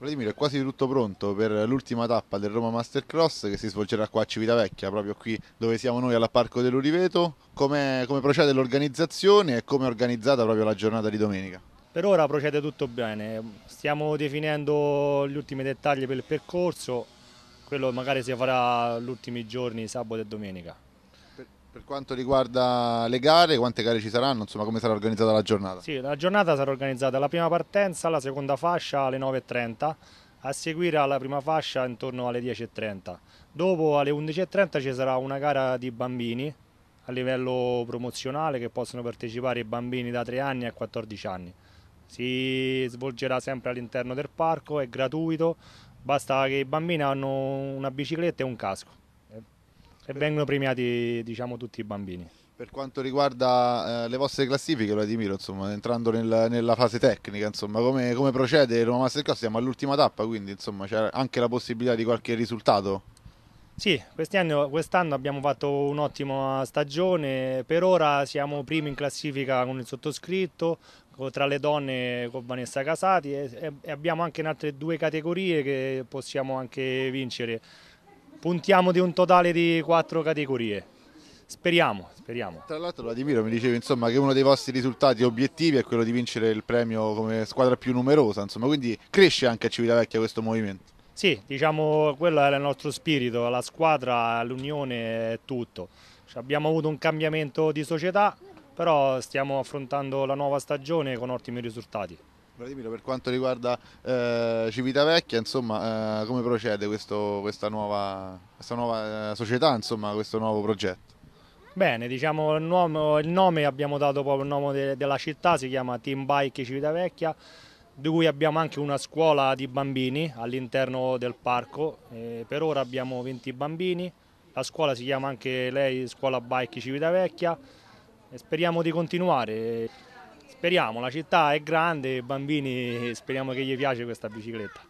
Vladimir, è quasi tutto pronto per l'ultima tappa del Roma Mastercross che si svolgerà qua a Civitavecchia, proprio qui dove siamo noi alla Parco dell'Uriveto. Come, come procede l'organizzazione e come è organizzata proprio la giornata di domenica? Per ora procede tutto bene, stiamo definendo gli ultimi dettagli per il percorso, quello magari si farà gli ultimi giorni, sabato e domenica. Per quanto riguarda le gare, quante gare ci saranno? Insomma, come sarà organizzata la giornata? Sì, la giornata sarà organizzata la prima partenza, la seconda fascia alle 9.30, a seguire alla prima fascia intorno alle 10.30. Dopo alle 11.30 ci sarà una gara di bambini a livello promozionale che possono partecipare i bambini da 3 anni a 14 anni. Si svolgerà sempre all'interno del parco, è gratuito, basta che i bambini hanno una bicicletta e un casco e vengono premiati diciamo tutti i bambini. Per quanto riguarda eh, le vostre classifiche, Vladimiro, insomma, entrando nel, nella fase tecnica, insomma, come, come procede Roma Masterclass? Siamo all'ultima tappa, quindi insomma, c'è anche la possibilità di qualche risultato? Sì, quest'anno, quest abbiamo fatto un'ottima stagione, per ora siamo primi in classifica con il sottoscritto, tra le donne con Vanessa Casati e, e abbiamo anche in altre due categorie che possiamo anche vincere puntiamo di un totale di quattro categorie. Speriamo, speriamo. Tra l'altro Vladimiro mi diceva insomma, che uno dei vostri risultati obiettivi è quello di vincere il premio come squadra più numerosa, insomma, quindi cresce anche a Civitavecchia questo movimento. Sì, diciamo quello era il nostro spirito, la squadra, l'unione tutto. Cioè, abbiamo avuto un cambiamento di società, però stiamo affrontando la nuova stagione con ottimi risultati. Vladimiro, per quanto riguarda eh, Civitavecchia, insomma, eh, come procede questo, questa nuova, questa nuova eh, società, insomma, questo nuovo progetto? Bene, diciamo il nome, il nome abbiamo dato proprio il nome de, della città, si chiama Team Bike Civitavecchia, di cui abbiamo anche una scuola di bambini all'interno del parco, per ora abbiamo 20 bambini, la scuola si chiama anche lei Scuola Bike Civitavecchia e speriamo di continuare. Speriamo, la città è grande e i bambini speriamo che gli piace questa bicicletta.